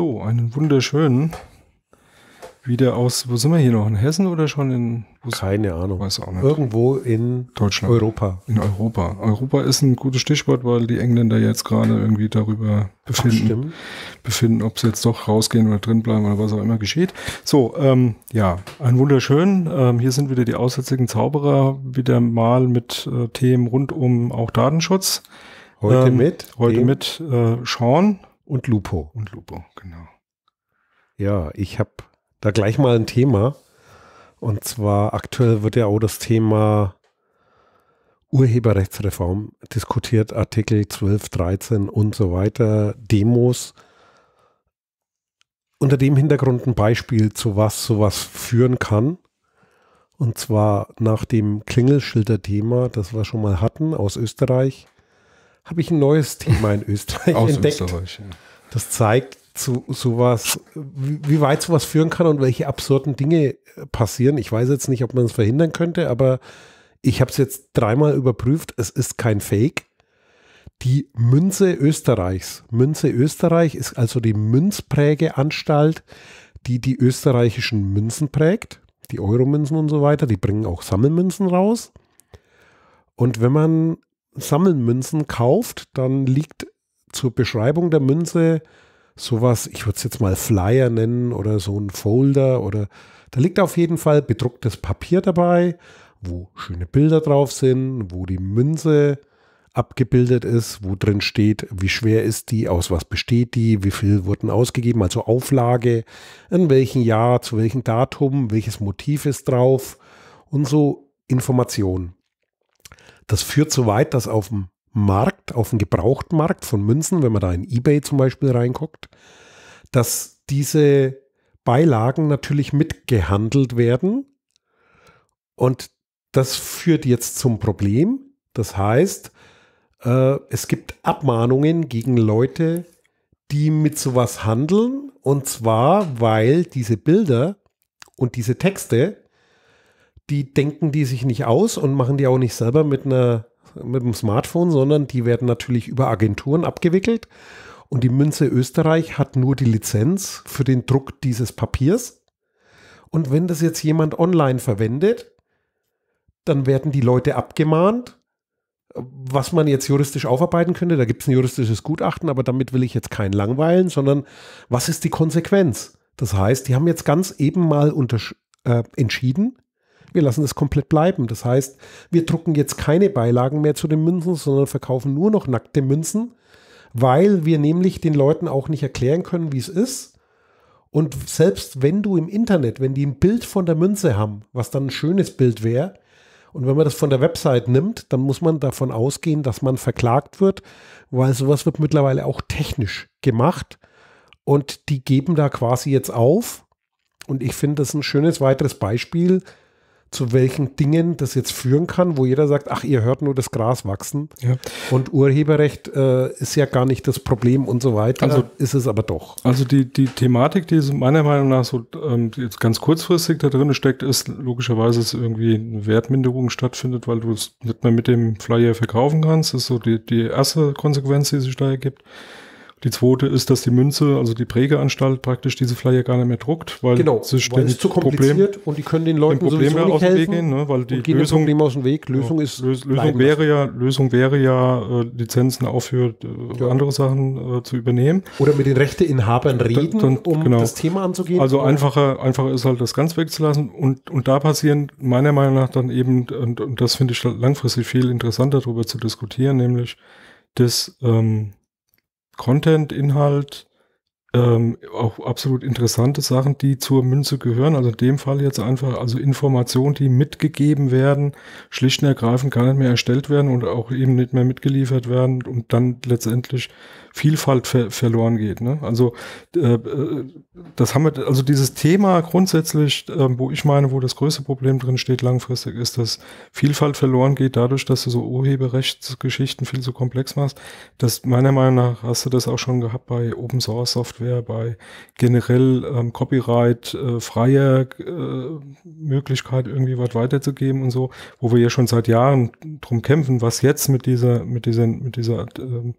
So, einen wunderschönen. Wieder aus, wo sind wir hier noch? In Hessen oder schon in. Keine Ahnung. Weiß auch nicht. Irgendwo in Deutschland. Europa. In Europa. Europa ist ein gutes Stichwort, weil die Engländer jetzt gerade irgendwie darüber befinden, Ach, befinden ob sie jetzt doch rausgehen oder drin bleiben oder was auch immer geschieht. So, ähm, ja, ein wunderschön. Ähm, hier sind wieder die aussätzigen Zauberer, wieder mal mit äh, Themen rund um auch Datenschutz. Heute ähm, mit? Heute mit äh, Sean und Lupo. Und Lupo, genau. Ja, ich habe da gleich mal ein Thema. Und zwar aktuell wird ja auch das Thema Urheberrechtsreform diskutiert, Artikel 12, 13 und so weiter, Demos. Unter dem Hintergrund ein Beispiel, zu was sowas führen kann. Und zwar nach dem Klingelschilder-Thema, das wir schon mal hatten aus Österreich, habe ich ein neues Thema in Österreich Aus entdeckt. Österreich, ja. Das zeigt zu sowas, wie, wie weit sowas führen kann und welche absurden Dinge äh, passieren. Ich weiß jetzt nicht, ob man es verhindern könnte, aber ich habe es jetzt dreimal überprüft. Es ist kein Fake. Die Münze Österreichs. Münze Österreich ist also die Münzprägeanstalt, die die österreichischen Münzen prägt. Die Euromünzen und so weiter. Die bringen auch Sammelmünzen raus. Und wenn man Sammelmünzen kauft, dann liegt zur Beschreibung der Münze sowas, ich würde es jetzt mal Flyer nennen oder so ein Folder oder da liegt auf jeden Fall bedrucktes Papier dabei, wo schöne Bilder drauf sind, wo die Münze abgebildet ist, wo drin steht, wie schwer ist die, aus was besteht die, wie viel wurden ausgegeben, also Auflage, in welchem Jahr, zu welchem Datum, welches Motiv ist drauf und so Informationen. Das führt so weit, dass auf dem Markt, auf dem Gebrauchtmarkt von Münzen, wenn man da in eBay zum Beispiel reinguckt, dass diese Beilagen natürlich mitgehandelt werden. Und das führt jetzt zum Problem. Das heißt, äh, es gibt Abmahnungen gegen Leute, die mit sowas handeln. Und zwar, weil diese Bilder und diese Texte die denken die sich nicht aus und machen die auch nicht selber mit einer mit dem Smartphone, sondern die werden natürlich über Agenturen abgewickelt. Und die Münze Österreich hat nur die Lizenz für den Druck dieses Papiers. Und wenn das jetzt jemand online verwendet, dann werden die Leute abgemahnt, was man jetzt juristisch aufarbeiten könnte. Da gibt es ein juristisches Gutachten, aber damit will ich jetzt keinen langweilen, sondern was ist die Konsequenz? Das heißt, die haben jetzt ganz eben mal äh, entschieden, wir lassen das komplett bleiben. Das heißt, wir drucken jetzt keine Beilagen mehr zu den Münzen, sondern verkaufen nur noch nackte Münzen, weil wir nämlich den Leuten auch nicht erklären können, wie es ist. Und selbst wenn du im Internet, wenn die ein Bild von der Münze haben, was dann ein schönes Bild wäre, und wenn man das von der Website nimmt, dann muss man davon ausgehen, dass man verklagt wird, weil sowas wird mittlerweile auch technisch gemacht. Und die geben da quasi jetzt auf. Und ich finde das ein schönes weiteres Beispiel, zu welchen Dingen das jetzt führen kann, wo jeder sagt, ach, ihr hört nur das Gras wachsen. Ja. Und Urheberrecht äh, ist ja gar nicht das Problem und so weiter. Also ist es aber doch. Also die, die Thematik, die ist meiner Meinung nach so ähm, jetzt ganz kurzfristig da drin steckt, ist logischerweise, dass irgendwie eine Wertminderung stattfindet, weil du es nicht mehr mit dem Flyer verkaufen kannst. Das ist so die, die erste Konsequenz, die sich da ergibt. Die zweite ist, dass die Münze, also die Prägeanstalt praktisch diese Flyer gar nicht mehr druckt, weil, genau, weil es zu kompliziert Problem, und die können den Leuten Problem sowieso nicht helfen. Gehen, ne? weil die Lösung, dem aus dem Weg. Lösung ja, ist Lösung wäre ja Lösung wäre ja äh, Lizenzen auch äh, ja. andere Sachen äh, zu übernehmen. Oder mit den Rechteinhabern reden, dann, dann, um genau. das Thema anzugehen. Also einfacher einfacher ist halt das ganz wegzulassen und und da passieren meiner Meinung nach dann eben und, und das finde ich langfristig viel interessanter darüber zu diskutieren, nämlich das ähm, Content, Inhalt, ähm, auch absolut interessante Sachen, die zur Münze gehören. Also in dem Fall jetzt einfach, also Informationen, die mitgegeben werden, schlicht und ergreifend gar nicht mehr erstellt werden und auch eben nicht mehr mitgeliefert werden und dann letztendlich Vielfalt ver verloren geht. Ne? Also äh, äh, das haben wir, also dieses Thema grundsätzlich, äh, wo ich meine, wo das größte Problem drin steht langfristig, ist, dass Vielfalt verloren geht dadurch, dass du so Urheberrechtsgeschichten viel zu komplex machst. Das meiner Meinung nach hast du das auch schon gehabt bei Open Source Software, bei generell ähm, Copyright äh, freier äh, Möglichkeit irgendwie was weiterzugeben und so, wo wir ja schon seit Jahren drum kämpfen, was jetzt mit dieser mit dieser mit dieser ähm,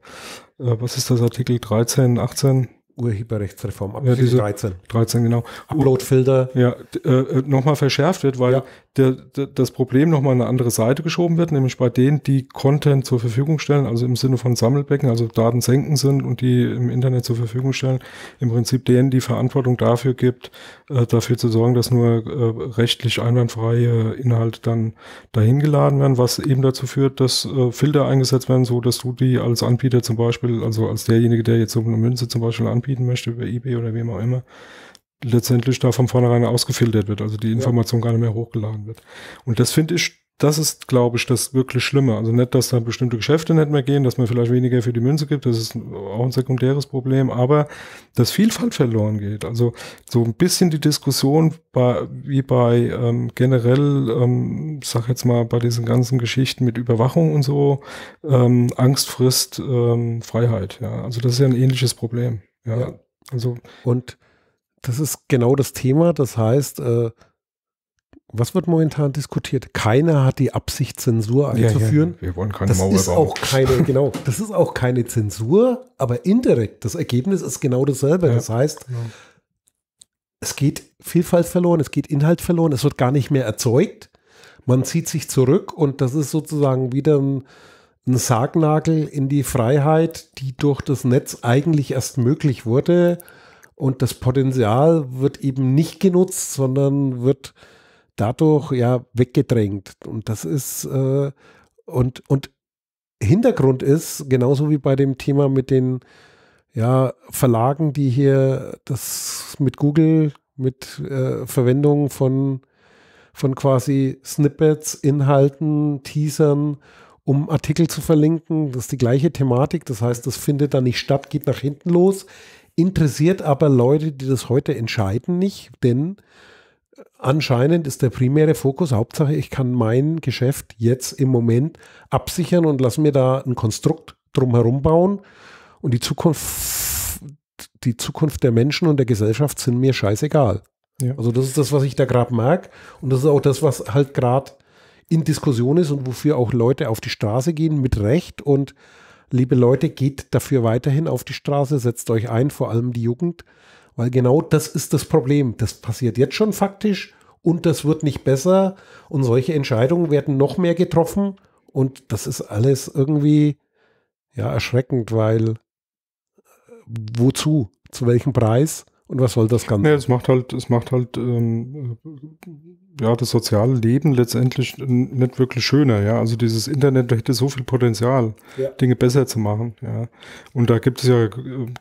äh, was ist das, Artikel 13, 18? Urheberrechtsreform, Artikel ja, 13. 13, genau. genau. Uploadfilter. Ja, äh, äh nochmal verschärft wird, weil ja. der, der, das Problem nochmal eine andere Seite geschoben wird, nämlich bei denen, die Content zur Verfügung stellen, also im Sinne von Sammelbecken, also Daten senken sind und die im Internet zur Verfügung stellen, im Prinzip denen die Verantwortung dafür gibt, äh, dafür zu sorgen, dass nur äh, rechtlich einwandfreie Inhalte dann dahin geladen werden, was eben dazu führt, dass äh, Filter eingesetzt werden, so dass du die als Anbieter zum Beispiel, also als derjenige, der jetzt so eine Münze zum Beispiel anbietet, anbieten möchte über eBay oder wem auch immer, letztendlich da von vornherein ausgefiltert wird, also die Information ja. gar nicht mehr hochgeladen wird. Und das finde ich, das ist, glaube ich, das wirklich Schlimme. Also nicht, dass da bestimmte Geschäfte nicht mehr gehen, dass man vielleicht weniger für die Münze gibt, das ist auch ein sekundäres Problem, aber dass Vielfalt verloren geht. Also so ein bisschen die Diskussion bei, wie bei ähm, generell, ähm, sag jetzt mal, bei diesen ganzen Geschichten mit Überwachung und so, ähm, Angst Frist, ähm, Freiheit. Ja. Also das ist ja ein ähnliches Problem. Ja, ja. Also. Und das ist genau das Thema. Das heißt, äh, was wird momentan diskutiert? Keiner hat die Absicht, Zensur einzuführen. Ja, ja. Wir wollen keine das Mauer ist bauen. Auch keine, genau, das ist auch keine Zensur, aber indirekt. Das Ergebnis ist genau dasselbe. Ja. Das heißt, es geht Vielfalt verloren, es geht Inhalt verloren, es wird gar nicht mehr erzeugt. Man zieht sich zurück und das ist sozusagen wieder ein ein Sargnagel in die Freiheit, die durch das Netz eigentlich erst möglich wurde. Und das Potenzial wird eben nicht genutzt, sondern wird dadurch ja weggedrängt. Und das ist, äh, und, und Hintergrund ist, genauso wie bei dem Thema mit den ja, Verlagen, die hier das mit Google, mit äh, Verwendung von, von quasi Snippets, Inhalten, Teasern um Artikel zu verlinken. Das ist die gleiche Thematik. Das heißt, das findet dann nicht statt, geht nach hinten los. Interessiert aber Leute, die das heute entscheiden, nicht, denn anscheinend ist der primäre Fokus, Hauptsache, ich kann mein Geschäft jetzt im Moment absichern und lass mir da ein Konstrukt drumherum bauen. Und die Zukunft, die Zukunft der Menschen und der Gesellschaft sind mir scheißegal. Ja. Also das ist das, was ich da gerade merke. Und das ist auch das, was halt gerade in Diskussion ist und wofür auch Leute auf die Straße gehen, mit Recht. Und liebe Leute, geht dafür weiterhin auf die Straße, setzt euch ein, vor allem die Jugend, weil genau das ist das Problem. Das passiert jetzt schon faktisch und das wird nicht besser und solche Entscheidungen werden noch mehr getroffen und das ist alles irgendwie ja erschreckend, weil äh, wozu, zu welchem Preis? Und was soll das Ganze? Ja, es macht halt, es macht halt ähm, ja, das soziale Leben letztendlich nicht wirklich schöner, ja. Also dieses Internet hätte so viel Potenzial, ja. Dinge besser zu machen, ja. Und da gibt es ja,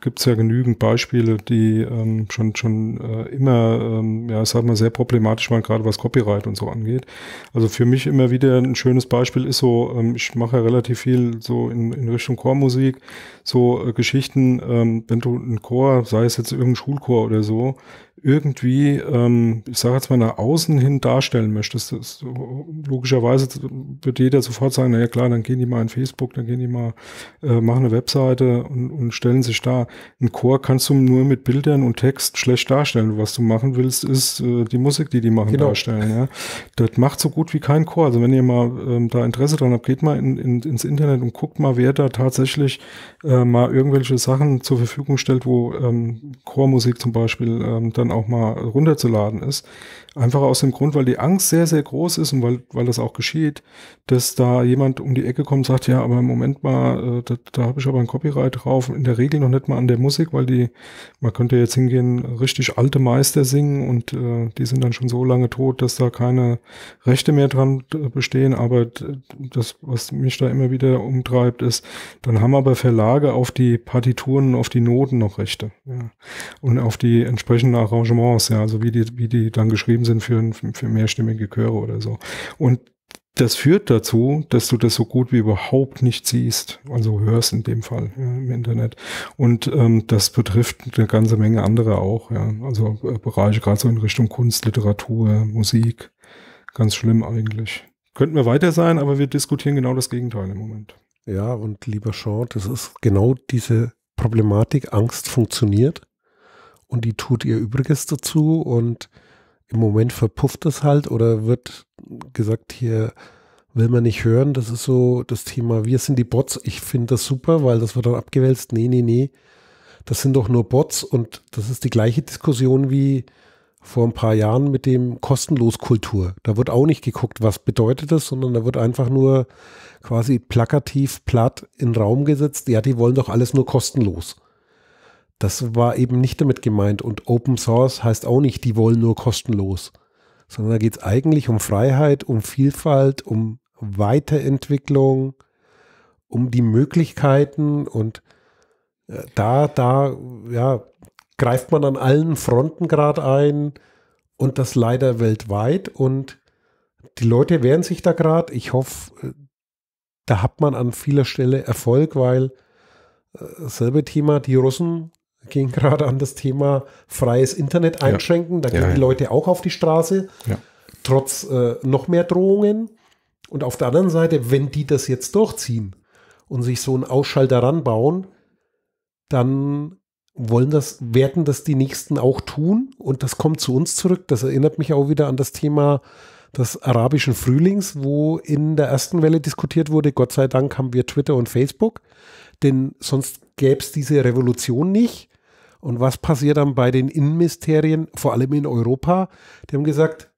gibt's ja genügend Beispiele, die ähm, schon, schon äh, immer, ähm, ja, ich sag mal, sehr problematisch waren, gerade was Copyright und so angeht. Also für mich immer wieder ein schönes Beispiel ist so, ähm, ich mache ja relativ viel so in, in Richtung Chormusik, so äh, Geschichten, ähm, wenn du einen Chor, sei es jetzt irgendein Schulchor oder so irgendwie, ähm, ich sage jetzt mal, nach außen hin darstellen möchtest, das, logischerweise wird jeder sofort sagen, naja klar, dann gehen die mal in Facebook, dann gehen die mal, äh, machen eine Webseite und, und stellen sich da. Ein Chor kannst du nur mit Bildern und Text schlecht darstellen. Was du machen willst, ist äh, die Musik, die die machen, genau. darstellen. Ja? Das macht so gut wie kein Chor. Also wenn ihr mal ähm, da Interesse dran habt, geht mal in, in, ins Internet und guckt mal, wer da tatsächlich äh, mal irgendwelche Sachen zur Verfügung stellt, wo ähm, Chormusik zum Beispiel ähm, dann auch mal runterzuladen ist. Einfach aus dem Grund, weil die Angst sehr, sehr groß ist und weil, weil das auch geschieht, dass da jemand um die Ecke kommt und sagt, ja, aber im Moment mal, äh, da, da habe ich aber ein Copyright drauf. In der Regel noch nicht mal an der Musik, weil die, man könnte jetzt hingehen, richtig alte Meister singen und äh, die sind dann schon so lange tot, dass da keine Rechte mehr dran bestehen. Aber das, was mich da immer wieder umtreibt, ist, dann haben aber Verlage auf die Partituren, auf die Noten noch Rechte. Ja. Und auf die entsprechenden Arrangements Arrangements, ja, also wie die, wie die dann geschrieben sind für, für mehrstimmige Chöre oder so. Und das führt dazu, dass du das so gut wie überhaupt nicht siehst, also hörst in dem Fall ja, im Internet. Und ähm, das betrifft eine ganze Menge andere auch, ja. Also äh, Bereiche gerade so in Richtung Kunst, Literatur, Musik. Ganz schlimm eigentlich. Könnten wir weiter sein, aber wir diskutieren genau das Gegenteil im Moment. Ja, und lieber Sean, das ist genau diese Problematik, Angst funktioniert und die tut ihr Übriges dazu und im Moment verpufft es halt oder wird gesagt, hier will man nicht hören. Das ist so das Thema, wir sind die Bots. Ich finde das super, weil das wird dann abgewälzt. Nee, nee, nee. Das sind doch nur Bots und das ist die gleiche Diskussion wie vor ein paar Jahren mit dem Kostenloskultur. Da wird auch nicht geguckt, was bedeutet das, sondern da wird einfach nur quasi plakativ platt in den Raum gesetzt. Ja, die wollen doch alles nur kostenlos. Das war eben nicht damit gemeint. Und Open Source heißt auch nicht, die wollen nur kostenlos, sondern da geht es eigentlich um Freiheit, um Vielfalt, um Weiterentwicklung, um die Möglichkeiten und äh, da, da, ja, greift man an allen Fronten gerade ein und das leider weltweit und die Leute wehren sich da gerade. Ich hoffe, äh, da hat man an vieler Stelle Erfolg, weil äh, selbe Thema, die Russen gehen gerade an das Thema freies Internet einschränken. Ja. Da gehen ja, die Leute auch auf die Straße, trotz äh, noch mehr Drohungen. Und auf der anderen Seite, wenn die das jetzt durchziehen und sich so einen Ausschalter ranbauen, dann wollen das, werden das die Nächsten auch tun und das kommt zu uns zurück. Das erinnert mich auch wieder an das Thema des arabischen Frühlings, wo in der ersten Welle diskutiert wurde, Gott sei Dank haben wir Twitter und Facebook, denn sonst gäbe es diese Revolution nicht. Und was passiert dann bei den Innenministerien, vor allem in Europa? Die haben gesagt,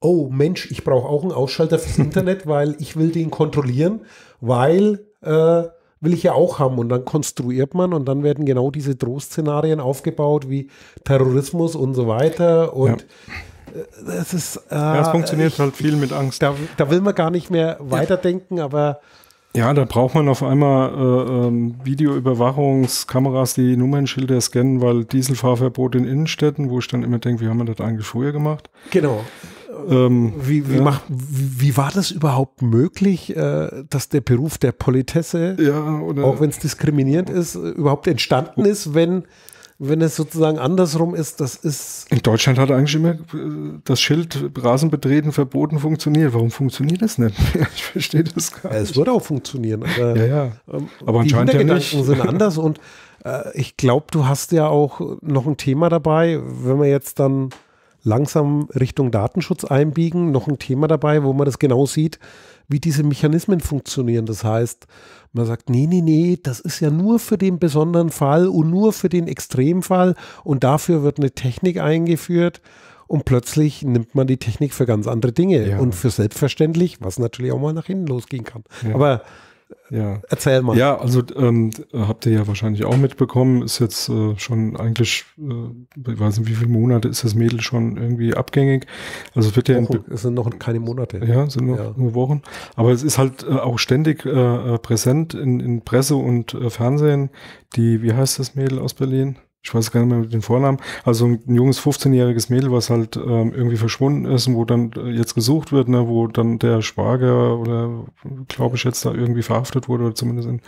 oh Mensch, ich brauche auch einen Ausschalter fürs Internet, weil ich will den kontrollieren, weil äh, will ich ja auch haben. Und dann konstruiert man und dann werden genau diese Drohszenarien aufgebaut, wie Terrorismus und so weiter. Und ja. Äh, das ist. Äh, ja, es äh, funktioniert ich, halt viel mit Angst. Da, da, will man gar nicht mehr weiterdenken, aber ja, da braucht man auf einmal äh, ähm, Videoüberwachungskameras, die Nummernschilder scannen, weil Dieselfahrverbot in Innenstädten, wo ich dann immer denke, wie haben wir das eigentlich früher gemacht? Genau. Ähm, wie, wie, ja. macht, wie, war das überhaupt möglich, äh, dass der Beruf der Politesse, ja, auch wenn es diskriminierend ist, überhaupt entstanden ist, wenn wenn es sozusagen andersrum ist, das ist. In Deutschland hat eigentlich immer äh, das Schild Rasen betreten verboten funktioniert. Warum funktioniert das nicht? Ich verstehe das gar nicht. Ja, es würde auch funktionieren. Aber, ja, ja. Ähm, aber die anscheinend ja nicht. sind anders und äh, ich glaube, du hast ja auch noch ein Thema dabei, wenn wir jetzt dann langsam Richtung Datenschutz einbiegen, noch ein Thema dabei, wo man das genau sieht, wie diese Mechanismen funktionieren. Das heißt, man sagt, nee, nee, nee, das ist ja nur für den besonderen Fall und nur für den Extremfall und dafür wird eine Technik eingeführt und plötzlich nimmt man die Technik für ganz andere Dinge ja. und für selbstverständlich, was natürlich auch mal nach hinten losgehen kann. Ja. Aber ja. Erzähl mal. Ja, also ähm, habt ihr ja wahrscheinlich auch mitbekommen, ist jetzt äh, schon eigentlich, äh, ich weiß nicht, wie viele Monate ist das Mädel schon irgendwie abgängig. Also wird Wochen. ja. Oh, in, es sind noch keine Monate. Ja, sind nur, ja. nur Wochen. Aber es ist halt äh, auch ständig äh, äh, präsent in, in Presse und äh, Fernsehen. Die, wie heißt das Mädel aus Berlin? ich weiß gar nicht mehr mit den Vornamen, also ein junges 15-jähriges Mädel, was halt ähm, irgendwie verschwunden ist und wo dann äh, jetzt gesucht wird, ne, wo dann der Schwager oder glaube ich jetzt da irgendwie verhaftet wurde oder zumindest in,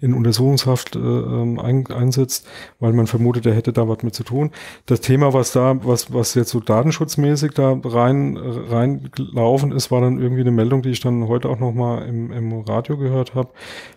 in Untersuchungshaft äh, ähm, ein, einsetzt, weil man vermutet, er hätte da was mit zu tun. Das Thema, was da, was, was jetzt so datenschutzmäßig da rein, reingelaufen ist, war dann irgendwie eine Meldung, die ich dann heute auch nochmal im, im Radio gehört habe,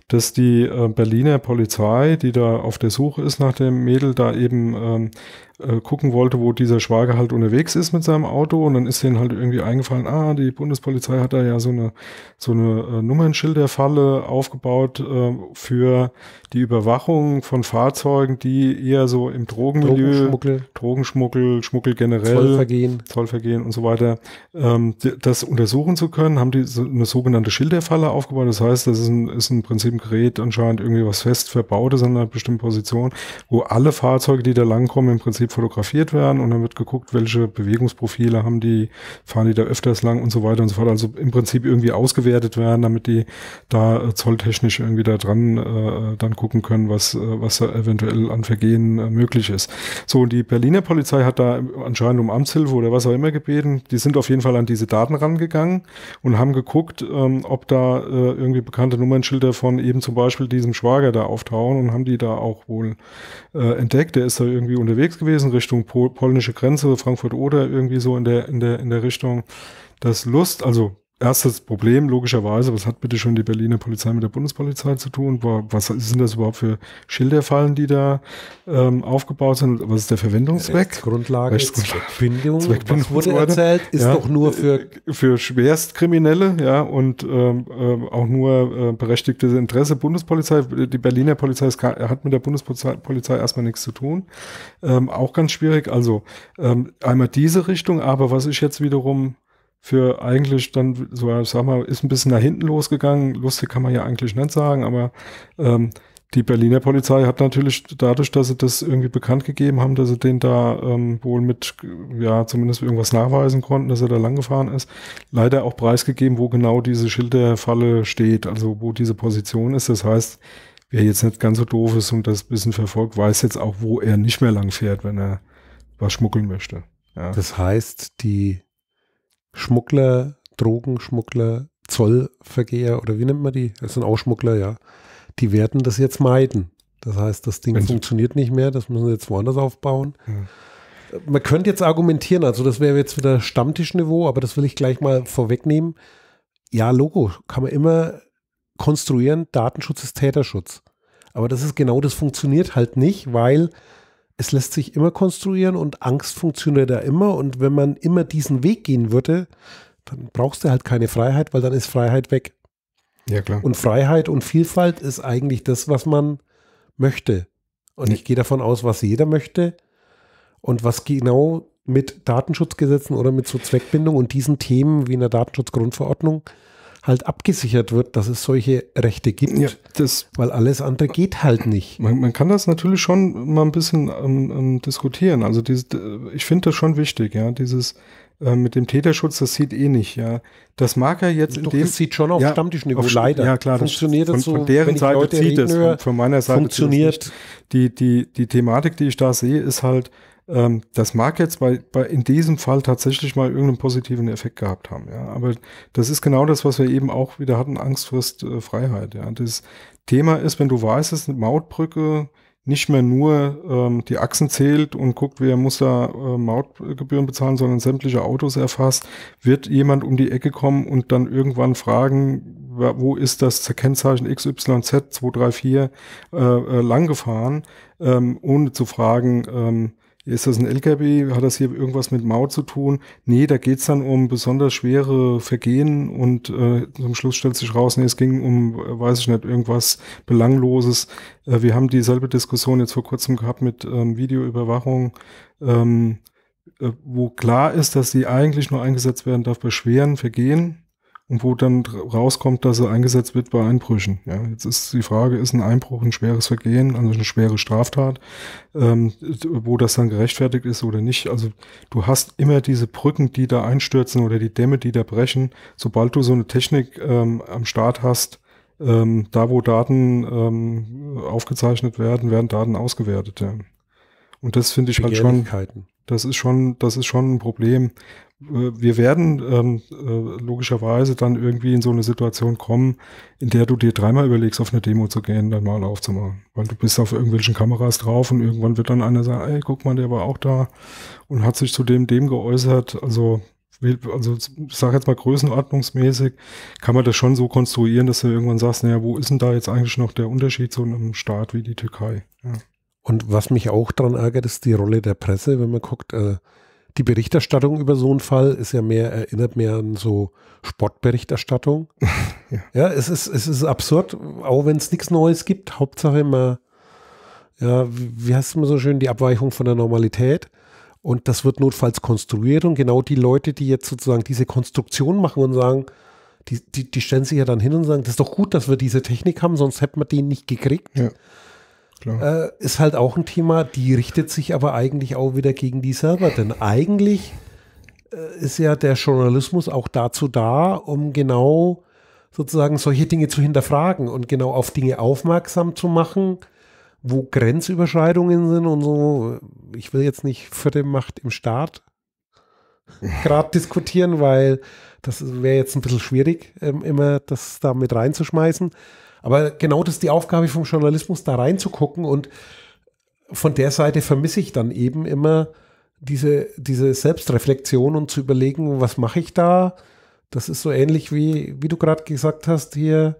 dass die äh, Berliner Polizei, die da auf der Suche ist nach dem Mädel, da eben ähm, äh, gucken wollte, wo dieser Schwager halt unterwegs ist mit seinem Auto und dann ist denen halt irgendwie eingefallen, ah, die Bundespolizei hat da ja so eine, so eine äh, Nummernschilderfalle aufgebaut äh, für die Überwachung von Fahrzeugen, die eher so im Drogenmilieu, Drogenschmuggel, Drogenschmuggel Schmuggel generell, Zollvergehen, Zollvergehen und so weiter, ähm, das untersuchen zu können, haben die so eine sogenannte Schilderfalle aufgebaut. Das heißt, das ist, ein, ist im Prinzip ein Gerät anscheinend irgendwie was fest verbaut ist an einer bestimmten Position, wo alle Fahrzeuge, die da langkommen, im Prinzip fotografiert werden und dann wird geguckt, welche Bewegungsprofile haben die, fahren die da öfters lang und so weiter und so fort. Also im Prinzip irgendwie ausgewertet werden, damit die da äh, zolltechnisch irgendwie da dran äh, dann gucken können, was, äh, was da eventuell an Vergehen äh, möglich ist. So, und die Berliner Polizei hat da anscheinend um Amtshilfe oder was auch immer gebeten. Die sind auf jeden Fall an diese Daten rangegangen und haben geguckt, ähm, ob da äh, irgendwie bekannte Nummernschilder von eben zum Beispiel diesem Schwager da auftauchen und haben die da auch wohl äh, entdeckt. Der ist da irgendwie unterwegs gewesen gewesen, Richtung Pol polnische Grenze, Frankfurt-Oder, irgendwie so in der, in der, in der Richtung, dass Lust, also erstes Problem, logischerweise, was hat bitte schon die Berliner Polizei mit der Bundespolizei zu tun? Was sind das überhaupt für Schilderfallen, die da ähm, aufgebaut sind? Was ist der Verwendungszweck? Rechtsgrundlage, Rechtsgrundlage Zweckbindung, Zweckbindung, was wurde erzählt, ist ja, doch nur für... Für Schwerstkriminelle, ja, und ähm, ähm auch nur äh, berechtigtes Interesse. Bundespolizei, die Berliner Polizei ist, hat mit der Bundespolizei erstmal nichts zu tun. Ähm, auch ganz schwierig, also ähm, einmal diese Richtung, aber was ich jetzt wiederum für eigentlich dann, so sag mal, ist ein bisschen nach hinten losgegangen. Lustig kann man ja eigentlich nicht sagen, aber ähm, die Berliner Polizei hat natürlich dadurch, dass sie das irgendwie bekannt gegeben haben, dass sie den da ähm, wohl mit, ja, zumindest irgendwas nachweisen konnten, dass er da langgefahren ist, leider auch preisgegeben, wo genau diese Schilderfalle steht, also wo diese Position ist. Das heißt, wer jetzt nicht ganz so doof ist und das bisschen verfolgt, weiß jetzt auch, wo er nicht mehr lang fährt, wenn er was schmuggeln möchte. Ja. Das heißt, die Schmuggler, Drogenschmuggler, Zollvergeher oder wie nennt man die? Das sind auch Schmuggler, ja. Die werden das jetzt meiden. Das heißt, das Ding Wenn funktioniert nicht mehr, das müssen sie jetzt woanders aufbauen. Ja. Man könnte jetzt argumentieren, also das wäre jetzt wieder Stammtischniveau, aber das will ich gleich mal vorwegnehmen. Ja, Logo kann man immer konstruieren, Datenschutz ist Täterschutz. Aber das ist genau, das funktioniert halt nicht, weil es lässt sich immer konstruieren und Angst funktioniert da immer. Und wenn man immer diesen Weg gehen würde, dann brauchst du halt keine Freiheit, weil dann ist Freiheit weg. Ja, klar. Und Freiheit und Vielfalt ist eigentlich das, was man möchte. Und ja. ich gehe davon aus, was jeder möchte und was genau mit Datenschutzgesetzen oder mit so Zweckbindung und diesen Themen wie in der Datenschutzgrundverordnung äh, halt abgesichert wird, dass es solche Rechte gibt. Ja, das, weil alles andere geht halt nicht. Man, man kann das natürlich schon mal ein bisschen ähm, ähm diskutieren. Also dieses, ich finde das schon wichtig, ja, dieses äh, mit dem Täterschutz, das sieht eh nicht, ja. Das mag er jetzt. Doch, dem, das sieht schon auf ja, Stammtischniveau leider. Ja klar, funktioniert das von, so, von deren Seite zieht es, von meiner Seite funktioniert. Die die die Thematik, die ich da sehe, ist halt ähm, das mag jetzt bei, bei in diesem Fall tatsächlich mal irgendeinen positiven Effekt gehabt haben, ja. Aber das ist genau das, was wir eben auch wieder hatten, Angst frisst äh, Freiheit, ja. Das Thema ist, wenn du weißt, dass eine Mautbrücke, nicht mehr nur ähm, die Achsen zählt und guckt, wer muss da äh, Mautgebühren bezahlen, sondern sämtliche Autos erfasst, wird jemand um die Ecke kommen und dann irgendwann fragen, wo ist das Kennzeichen XYZ 234 äh, äh, lang gefahren, ähm, ohne zu fragen, ähm, ist das ein LKW? Hat das hier irgendwas mit Maut zu tun? Nee, da geht's dann um besonders schwere Vergehen und äh, zum Schluss stellt sich raus, nee, es ging um, weiß ich nicht, irgendwas Belangloses. Äh, wir haben dieselbe Diskussion jetzt vor kurzem gehabt mit ähm, Videoüberwachung. Ähm, äh, wo klar ist, dass sie eigentlich nur eingesetzt werden darf bei schweren Vergehen, und wo dann rauskommt, dass er eingesetzt wird bei Einbrüchen. Ja, jetzt ist die Frage, ist ein Einbruch ein schweres Vergehen, also eine schwere Straftat, ähm, wo das dann gerechtfertigt ist oder nicht. Also du hast immer diese Brücken, die da einstürzen oder die Dämme, die da brechen, sobald du so eine Technik ähm, am Start hast, ähm, da wo Daten ähm, aufgezeichnet werden, werden Daten ausgewertet. Ja. Und das finde ich halt schon, das ist schon, das ist schon ein Problem, äh, wir werden ähm, äh, logischerweise dann irgendwie in so eine Situation kommen, in der du dir dreimal überlegst, auf eine Demo zu gehen, dann mal aufzumachen. Weil du bist auf irgendwelchen Kameras drauf und irgendwann wird dann einer sagen, ey, guck mal, der war auch da und hat sich zu dem, dem geäußert. Also, also ich sag jetzt mal größenordnungsmäßig, kann man das schon so konstruieren, dass du irgendwann sagst, naja, wo ist denn da jetzt eigentlich noch der Unterschied zu einem Staat wie die Türkei? Ja. Und was mich auch daran ärgert, ist die Rolle der Presse, wenn man guckt, äh die Berichterstattung über so einen Fall ist ja mehr, erinnert mehr an so Sportberichterstattung. ja. ja, es, ist, es ist absurd, auch wenn es nichts Neues gibt. Hauptsache immer, ja, wie heißt es immer so schön, die Abweichung von der Normalität. Und das wird notfalls konstruiert und genau die Leute, die jetzt sozusagen diese Konstruktion machen und sagen, die, die, die stellen sich ja dann hin und sagen, das ist doch gut, dass wir diese Technik haben, sonst hätten wir die nicht gekriegt. Ja. Klar. Äh, ist halt auch ein Thema, die richtet sich aber eigentlich auch wieder gegen die selber, denn eigentlich äh, ist ja der Journalismus auch dazu da, um genau sozusagen solche Dinge zu hinterfragen und genau auf Dinge aufmerksam zu machen, wo Grenzüberschreitungen sind und so. Ich will jetzt nicht vierte Macht im Staat gerade diskutieren, weil das wäre jetzt ein bisschen schwierig, ähm, immer das da mit reinzuschmeißen. Aber genau das ist die Aufgabe vom Journalismus, da reinzugucken und von der Seite vermisse ich dann eben immer diese, diese Selbstreflexion und zu überlegen, was mache ich da? Das ist so ähnlich wie, wie du gerade gesagt hast, hier,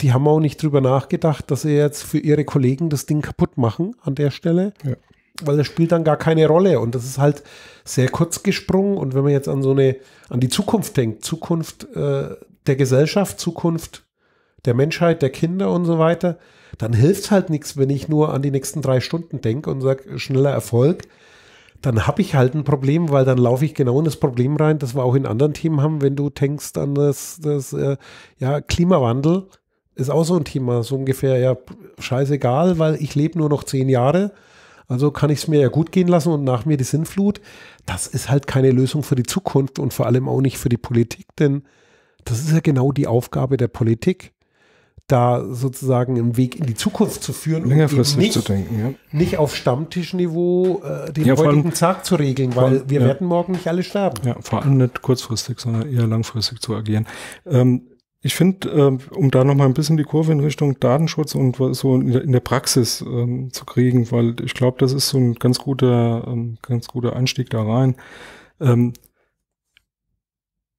die haben auch nicht drüber nachgedacht, dass sie jetzt für ihre Kollegen das Ding kaputt machen an der Stelle. Ja. Weil das spielt dann gar keine Rolle. Und das ist halt sehr kurz gesprungen. Und wenn man jetzt an so eine, an die Zukunft denkt, Zukunft äh, der Gesellschaft, Zukunft der Menschheit, der Kinder und so weiter, dann hilft es halt nichts, wenn ich nur an die nächsten drei Stunden denke und sage, schneller Erfolg. Dann habe ich halt ein Problem, weil dann laufe ich genau in das Problem rein, das wir auch in anderen Themen haben, wenn du denkst an das, das äh, ja, Klimawandel, ist auch so ein Thema, so ungefähr, ja, scheißegal, weil ich lebe nur noch zehn Jahre, also kann ich es mir ja gut gehen lassen und nach mir die Sinnflut. Das ist halt keine Lösung für die Zukunft und vor allem auch nicht für die Politik, denn das ist ja genau die Aufgabe der Politik da sozusagen im Weg in die Zukunft zu führen längerfristig nicht, zu denken, ja. nicht auf Stammtischniveau äh, den ja, heutigen allem, Tag zu regeln, weil allem, wir ja. werden morgen nicht alle sterben. Ja, vor allem nicht kurzfristig, sondern eher langfristig zu agieren. Ähm, ich finde, äh, um da noch mal ein bisschen die Kurve in Richtung Datenschutz und so in der, in der Praxis ähm, zu kriegen, weil ich glaube, das ist so ein ganz guter, ähm, ganz guter Anstieg da rein. Ähm,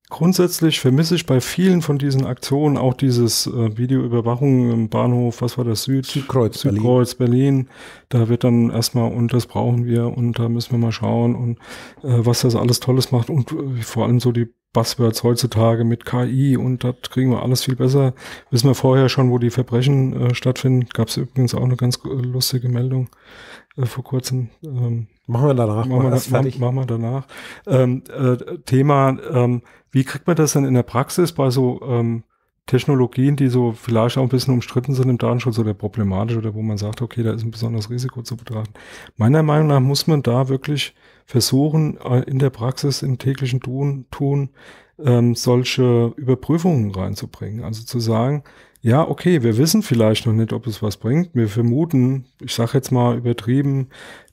Grundsätzlich vermisse ich bei vielen von diesen Aktionen auch dieses äh, Videoüberwachung im Bahnhof, was war das, Süd Südkreuz, Südkreuz Berlin. Berlin. Da wird dann erstmal, und das brauchen wir, und da müssen wir mal schauen, und äh, was das alles Tolles macht, und äh, vor allem so die Buzzwords heutzutage mit KI und das kriegen wir alles viel besser. Wissen wir vorher schon, wo die Verbrechen äh, stattfinden. Gab es übrigens auch eine ganz lustige Meldung äh, vor kurzem. Ähm, machen wir danach. Machen wir, das machen, machen wir danach. Ähm, äh, Thema, ähm, wie kriegt man das denn in der Praxis bei so ähm, Technologien, die so vielleicht auch ein bisschen umstritten sind im Datenschutz oder problematisch oder wo man sagt, okay, da ist ein besonderes Risiko zu betrachten. Meiner Meinung nach muss man da wirklich versuchen, äh, in der Praxis, im täglichen Tun, tun ähm, solche Überprüfungen reinzubringen. Also zu sagen, ja, okay, wir wissen vielleicht noch nicht, ob es was bringt. Wir vermuten, ich sage jetzt mal übertrieben,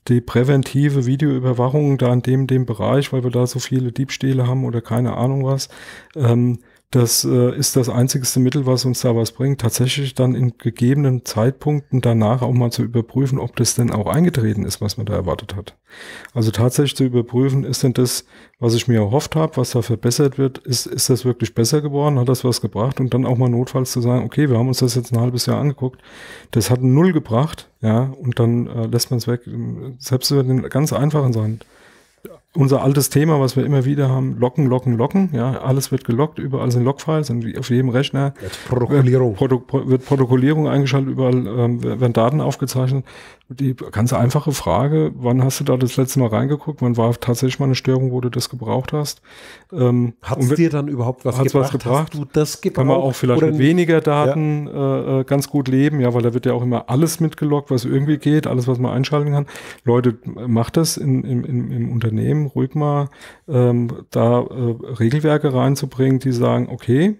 die präventive Videoüberwachung da in dem, dem Bereich, weil wir da so viele Diebstähle haben oder keine Ahnung was. Ähm, das äh, ist das einzigste Mittel, was uns da was bringt, tatsächlich dann in gegebenen Zeitpunkten danach auch mal zu überprüfen, ob das denn auch eingetreten ist, was man da erwartet hat. Also tatsächlich zu überprüfen, ist denn das, was ich mir erhofft habe, was da verbessert wird, ist, ist das wirklich besser geworden, hat das was gebracht und dann auch mal notfalls zu sagen, okay, wir haben uns das jetzt ein halbes Jahr angeguckt, das hat null gebracht, ja, und dann äh, lässt man es weg, selbst über den ganz einfachen Sachen unser altes Thema, was wir immer wieder haben, locken, locken, locken. Ja, alles wird gelockt, überall sind Logfiles und auf jedem Rechner Protokollierung. wird Protokollierung eingeschaltet, überall ähm, werden Daten aufgezeichnet. Die ganz einfache Frage, wann hast du da das letzte Mal reingeguckt? Wann war tatsächlich mal eine Störung, wo du das gebraucht hast? Ähm, hat es dir dann überhaupt was gebracht? Was gebracht? Hast du das gebraucht? Kann man auch vielleicht mit weniger Daten ja. Äh, äh, ganz gut leben, ja, weil da wird ja auch immer alles mitgelockt, was irgendwie geht, alles, was man einschalten kann. Leute, macht das in, in, in, im Unternehmen ruhig mal ähm, da äh, Regelwerke reinzubringen, die sagen, okay,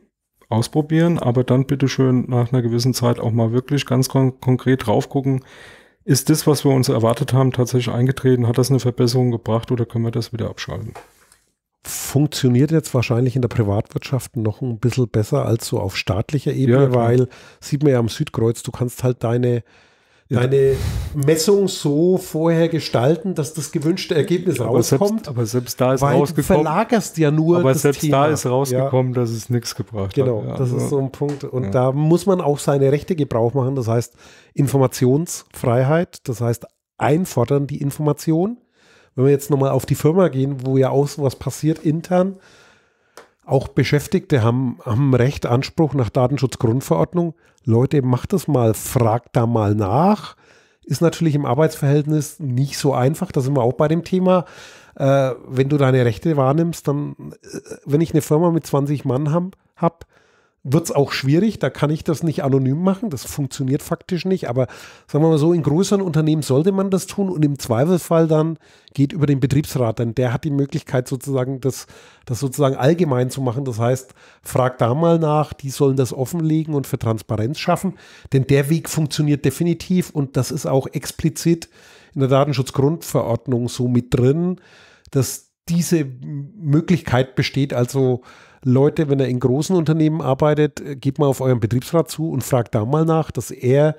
ausprobieren, aber dann bitteschön nach einer gewissen Zeit auch mal wirklich ganz kon konkret drauf gucken, ist das, was wir uns erwartet haben, tatsächlich eingetreten? Hat das eine Verbesserung gebracht oder können wir das wieder abschalten? Funktioniert jetzt wahrscheinlich in der Privatwirtschaft noch ein bisschen besser als so auf staatlicher Ebene, ja, weil sieht man ja am Südkreuz, du kannst halt deine ja. deine Messung so vorher gestalten, dass das gewünschte Ergebnis aber rauskommt. Selbst, aber selbst da ist weil rausgekommen. Du verlagerst ja nur. Aber selbst Thema. da ist rausgekommen, ja. dass es nichts gebracht genau, hat. Genau, ja, das ist so ein Punkt. Und da muss man auch seine Rechte Gebrauch machen. Das heißt Informationsfreiheit, das heißt einfordern die Information. Wenn wir jetzt nochmal auf die Firma gehen, wo ja auch sowas passiert intern, auch Beschäftigte haben, haben Recht, Anspruch nach Datenschutzgrundverordnung. Leute, macht das mal, fragt da mal nach. Ist natürlich im Arbeitsverhältnis nicht so einfach, da sind wir auch bei dem Thema. Äh, wenn du deine Rechte wahrnimmst, dann, äh, wenn ich eine Firma mit 20 Mann habe, hab, wird es auch schwierig, da kann ich das nicht anonym machen, das funktioniert faktisch nicht, aber sagen wir mal so, in größeren Unternehmen sollte man das tun und im Zweifelsfall dann geht über den Betriebsrat, denn der hat die Möglichkeit sozusagen, das, das sozusagen allgemein zu machen, das heißt, frag da mal nach, die sollen das offenlegen und für Transparenz schaffen, denn der Weg funktioniert definitiv und das ist auch explizit in der Datenschutzgrundverordnung so mit drin, dass diese Möglichkeit besteht, also Leute, wenn ihr in großen Unternehmen arbeitet, äh, geht mal auf euren Betriebsrat zu und fragt da mal nach, dass er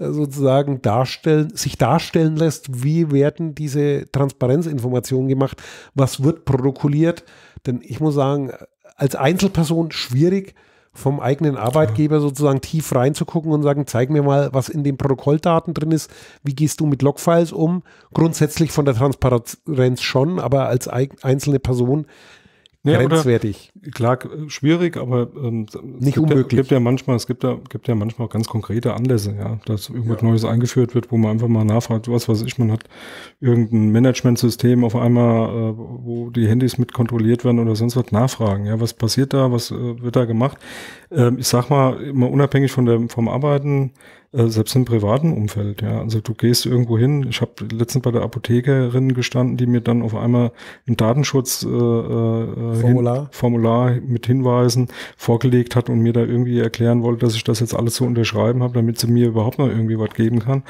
äh, sozusagen darstellen, sich darstellen lässt, wie werden diese Transparenzinformationen gemacht, was wird protokolliert. Denn ich muss sagen, als Einzelperson schwierig, vom eigenen Arbeitgeber ja. sozusagen tief reinzugucken und sagen, zeig mir mal, was in den Protokolldaten drin ist, wie gehst du mit Logfiles um? Grundsätzlich von der Transparenz schon, aber als einzelne Person nee, grenzwertig. Oder, klar, schwierig, aber ähm, nicht unmöglich. Ja, gibt ja manchmal, es gibt ja, gibt ja manchmal auch ganz konkrete Anlässe, ja, dass irgendwas ja. Neues eingeführt wird, wo man einfach mal nachfragt, was weiß ich, man hat irgendein Managementsystem auf einmal, äh, wo die Handys mit kontrolliert werden oder sonst was nachfragen. Ja, was passiert da, was äh, wird da gemacht? ähm, ich sag mal, immer unabhängig von der, vom Arbeiten, äh, selbst im privaten Umfeld, ja. Also du gehst irgendwo hin, ich habe letztens bei der Apothekerin gestanden, die mir dann auf einmal ein Datenschutz äh, äh, Formular. Hin, Formular mit Hinweisen vorgelegt hat und mir da irgendwie erklären wollte, dass ich das jetzt alles so unterschreiben habe, damit sie mir überhaupt noch irgendwie was geben kann,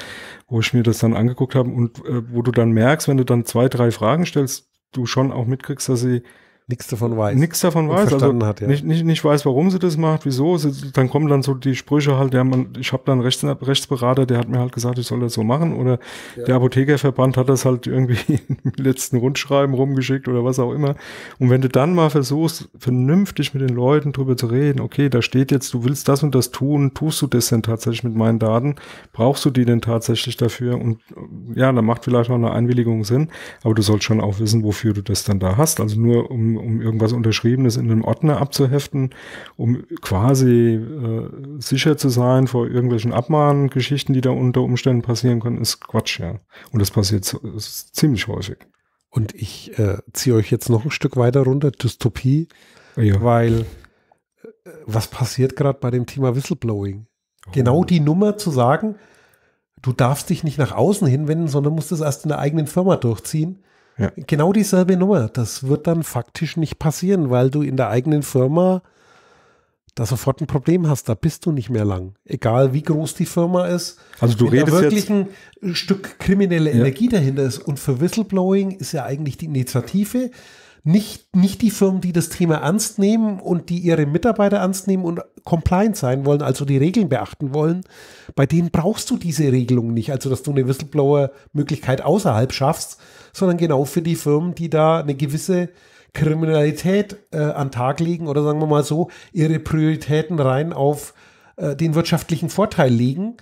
wo ich mir das dann angeguckt habe und äh, wo du dann merkst, wenn du dann zwei, drei Fragen stellst, du schon auch mitkriegst, dass sie nichts davon weiß. Nichts davon weiß, also hat, ja. nicht, nicht, nicht weiß, warum sie das macht, wieso. Sie, dann kommen dann so die Sprüche halt, der man, ich habe dann Rechts, Rechtsberater, der hat mir halt gesagt, ich soll das so machen. Oder ja. der Apothekerverband hat das halt irgendwie im letzten Rundschreiben rumgeschickt oder was auch immer. Und wenn du dann mal versuchst, vernünftig mit den Leuten drüber zu reden, okay, da steht jetzt, du willst das und das tun, tust du das denn tatsächlich mit meinen Daten? Brauchst du die denn tatsächlich dafür? Und ja, dann macht vielleicht auch eine Einwilligung Sinn, aber du sollst schon auch wissen, wofür du das dann da hast. Also nur um um irgendwas Unterschriebenes in einem Ordner abzuheften, um quasi äh, sicher zu sein vor irgendwelchen Abmahngeschichten, die da unter Umständen passieren können, ist Quatsch, ja. Und das passiert so, ist ziemlich häufig. Und ich äh, ziehe euch jetzt noch ein Stück weiter runter, Dystopie, ja. weil äh, was passiert gerade bei dem Thema Whistleblowing? Genau oh. Genau die Nummer zu sagen, du darfst dich nicht nach außen hinwenden, sondern musst es erst in der eigenen Firma durchziehen ja. Genau dieselbe Nummer. Das wird dann faktisch nicht passieren, weil du in der eigenen Firma da sofort ein Problem hast. Da bist du nicht mehr lang. Egal wie groß die Firma ist. Also du redest da wirklich ein Stück kriminelle Energie ja. dahinter ist. Und für Whistleblowing ist ja eigentlich die Initiative nicht, nicht die Firmen, die das Thema ernst nehmen und die ihre Mitarbeiter ernst nehmen und compliant sein wollen, also die Regeln beachten wollen, bei denen brauchst du diese Regelung nicht, also dass du eine Whistleblower-Möglichkeit außerhalb schaffst, sondern genau für die Firmen, die da eine gewisse Kriminalität äh, an Tag legen oder sagen wir mal so, ihre Prioritäten rein auf äh, den wirtschaftlichen Vorteil legen.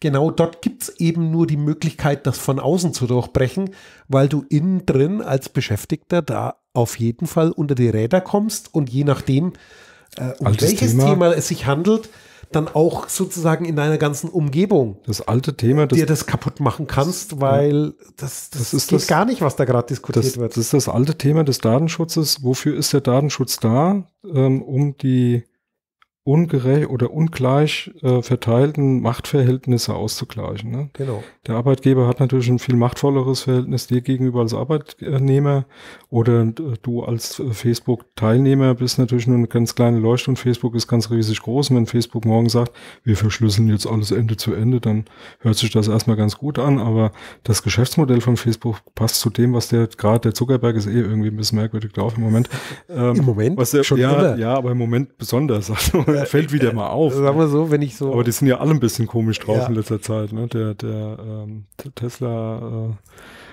Genau dort gibt's eben nur die Möglichkeit, das von außen zu durchbrechen, weil du innen drin als Beschäftigter da auf jeden Fall unter die Räder kommst und je nachdem, äh, um Altes welches Thema. Thema. es sich handelt, dann auch sozusagen in deiner ganzen Umgebung. Das alte Thema, das, dir das kaputt machen kannst, das, weil das, das, das ist das, gar nicht, was da gerade diskutiert das, wird. Das ist das alte Thema des Datenschutzes. Wofür ist der Datenschutz da? Ähm, um die ungerecht oder ungleich äh, verteilten Machtverhältnisse auszugleichen. Ne? Genau. Der Arbeitgeber hat natürlich ein viel machtvolleres Verhältnis dir gegenüber als Arbeitnehmer oder äh, du als äh, Facebook-Teilnehmer bist natürlich nur eine ganz kleine Leuchte und Facebook ist ganz riesig groß. Und wenn Facebook morgen sagt, wir verschlüsseln jetzt alles Ende zu Ende, dann hört sich das erstmal ganz gut an, aber das Geschäftsmodell von Facebook passt zu dem, was der gerade, der Zuckerberg ist eh irgendwie ein bisschen merkwürdig drauf im Moment. Ähm, Im Moment? Ähm, was der, Schon ja, ja, aber im Moment besonders. Also, er fällt wieder äh, mal auf. Sagen wir ne? so, wenn ich so. Aber die sind ja alle ein bisschen komisch drauf ja. in letzter Zeit. Ne? Der, der ähm, Tesla.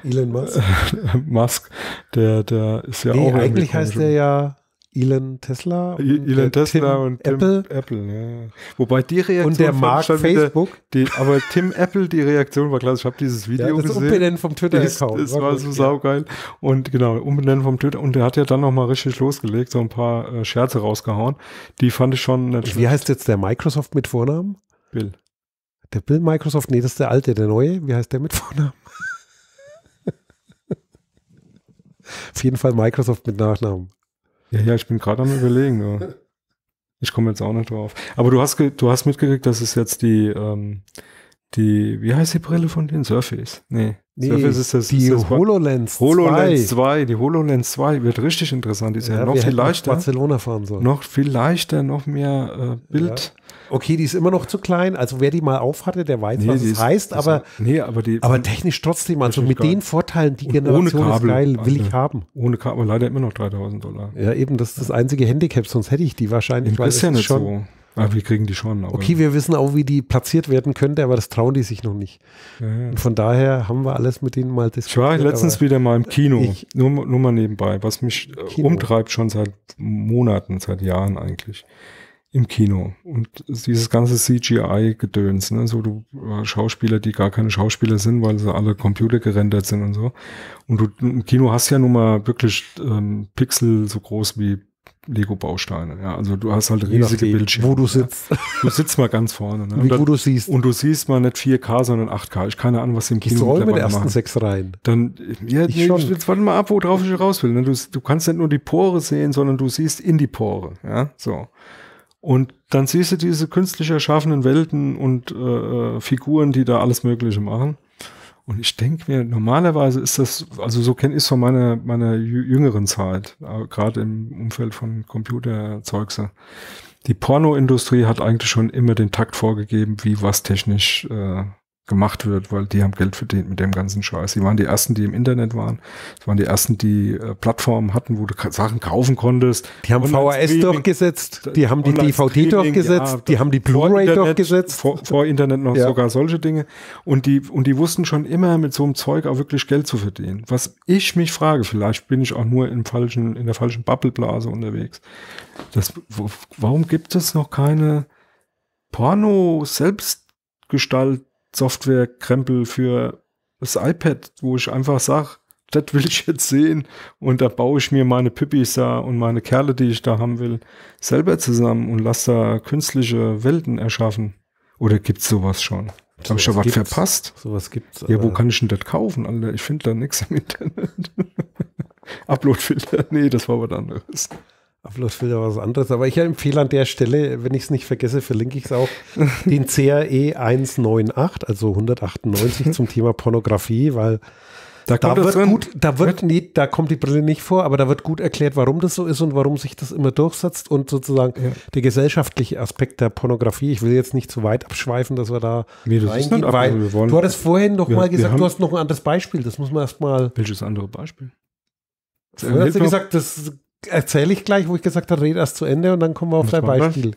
Äh, Elon Musk. Musk, der, der ist ja nee, auch. Eigentlich heißt der ja Elon Tesla e-, und, Elon Tesla Tim und Tim Apple. Apple ja. Wobei die Reaktion und der Mark Facebook. Wieder, die, aber Tim Apple, die Reaktion war klar. Ich habe dieses Video ja, das gesehen. Das Umbenennen vom Twitter-Account. Das, das war, so saugeil. Und genau, Umbenennen vom Twitter. Und der hat ja dann nochmal richtig losgelegt, so ein paar äh, Scherze rausgehauen. Die fand ich schon. Wie heißt jetzt der Microsoft mit Vornamen? Bill. Der Bill Microsoft, nee, das ist der alte, der neue. Wie heißt der mit Vornamen? Auf jeden Fall Microsoft mit Nachnamen. Ja, ja, ich bin gerade am überlegen. Ja. Ich komme jetzt auch nicht drauf. Aber du hast, du hast mitgekriegt, dass es jetzt die, ähm, die, wie heißt die Brille von den Surface? Nee. nee Surface ist das, die ist das HoloLens, 2. HoloLens 2. Die HoloLens 2 wird richtig interessant. Die ist ja, ja noch viel leichter. Barcelona fahren sollen. Noch viel leichter, noch mehr äh, Bild. Ja. Okay, die ist immer noch zu klein. Also wer die mal aufhatte, der weiß, nee, was es ist, heißt. Aber, ist, nee, aber, die, aber technisch trotzdem. Also mit den Vorteilen, die Generation Kabel, ist geil, will ich haben. Ohne Kabel leider immer noch 3000 Dollar. Ja, eben, das ist das einzige Handicap. Sonst hätte ich die wahrscheinlich. Weil ist ja nicht schon, so. Ah, wir kriegen die schon. okay, wir wissen auch, wie die platziert werden könnte, aber das trauen die sich noch nicht. Ja, ja. Und von daher haben wir alles mit denen mal diskutiert. Ich war letztens wieder mal im Kino, nur, nur mal nebenbei, was mich Kino. umtreibt schon seit Monaten, seit Jahren eigentlich im Kino. Und dieses ganze CGI-Gedöns, ne? so du äh, Schauspieler, die gar keine Schauspieler sind, weil sie alle computergerendert sind und so. Und du im Kino hast ja nun mal wirklich ähm, Pixel so groß wie Lego-Bausteine. Ja, also du hast halt riesige nachdem, Bildschirme. Wo du ne. sitzt. Ja. Du sitzt mal ganz vorne. Ne? Wie, dann, wo du siehst. Und du siehst mal nicht 4K, sondern 8K. Ich keine Ahnung, was im Kino soll mit der ersten sechs rein. Dann, ja, ich schon. jetzt warte mal ab, wo drauf ich raus will. Ne? Du, du kannst nicht nur die Pore sehen, sondern du siehst in die Pore. Ja, so. Und dann siehst du diese künstlich erschaffenen Welten und äh, äh Figuren, die da alles Mögliche machen. Und ich denke mir, normalerweise ist das, also so kenne ich es von meiner, meiner jüngeren Zeit, äh, gerade im Umfeld von Computerzeugse. Die Pornoindustrie hat eigentlich schon immer den Takt vorgegeben, wie was technisch äh, gemacht wird, weil die haben Geld verdient mit dem ganzen Scheiß. Die waren die ersten, die im Internet waren. Das waren die ersten, die äh, Plattformen hatten, wo du Sachen kaufen konntest. Die haben VHS durchgesetzt, die haben die DVD durchgesetzt, ja, die haben die Blu-ray durchgesetzt. Vor, vor, Internet noch ja. sogar solche Dinge. Und die, und die wussten schon immer, mit so einem Zeug auch wirklich Geld zu verdienen. Was ich mich frage, vielleicht bin ich auch nur im falschen, in der falschen Bubbleblase unterwegs. Das, warum gibt es noch keine Porno-Selbstgestalt Software-Krempel für das iPad, wo ich einfach sage, das will ich jetzt sehen und da baue ich mir meine Pippis da und meine Kerle, die ich da haben will, selber zusammen und lasse da künstliche Welten erschaffen. Oder gibt es sowas schon? So Habe ich da was gibt's. verpasst? Sowas gibt's. Ja, wo kann ich denn das kaufen, Alter? Ich finde da nichts im Internet. Uploadfilter, nee, das war was anderes. Uploadfilter was anderes. Aber ich empfehle an der Stelle, wenn ich es nicht vergesse, verlinke ich es auch, den CRE 198, also 198 zum Thema Pornografie, weil da, da wird drin. gut, da wird nie, da kommt die Brille nicht vor, aber da wird gut erklärt, warum das so ist und warum sich das immer durchsetzt und sozusagen ja. der gesellschaftliche Aspekt der Pornografie. Ich will jetzt nicht zu weit abschweifen, dass wir da nee, das reingehen, ab, weil du hattest vorhin noch ja, mal gesagt, du hast noch ein anderes Beispiel. Das muss man erst mal. Welches andere Beispiel? Du hast ja gesagt, das erzähle ich gleich, wo ich gesagt habe, red erst zu Ende und dann kommen wir auf dein Beispiel.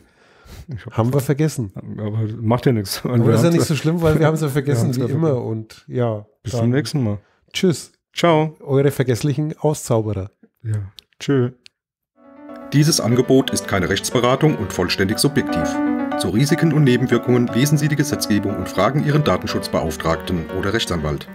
Hab haben wir vergessen. Aber macht ja nichts. Aber das ist ja nicht so schlimm, weil wir haben es ja vergessen, wie ja immer. Und ja. Bis zum nächsten Mal. Tschüss. Ciao. Eure vergesslichen Auszauberer. Ja. Tschö. Dieses Angebot ist keine Rechtsberatung und vollständig subjektiv. Zu Risiken und Nebenwirkungen lesen Sie die Gesetzgebung und fragen Ihren Datenschutzbeauftragten oder Rechtsanwalt.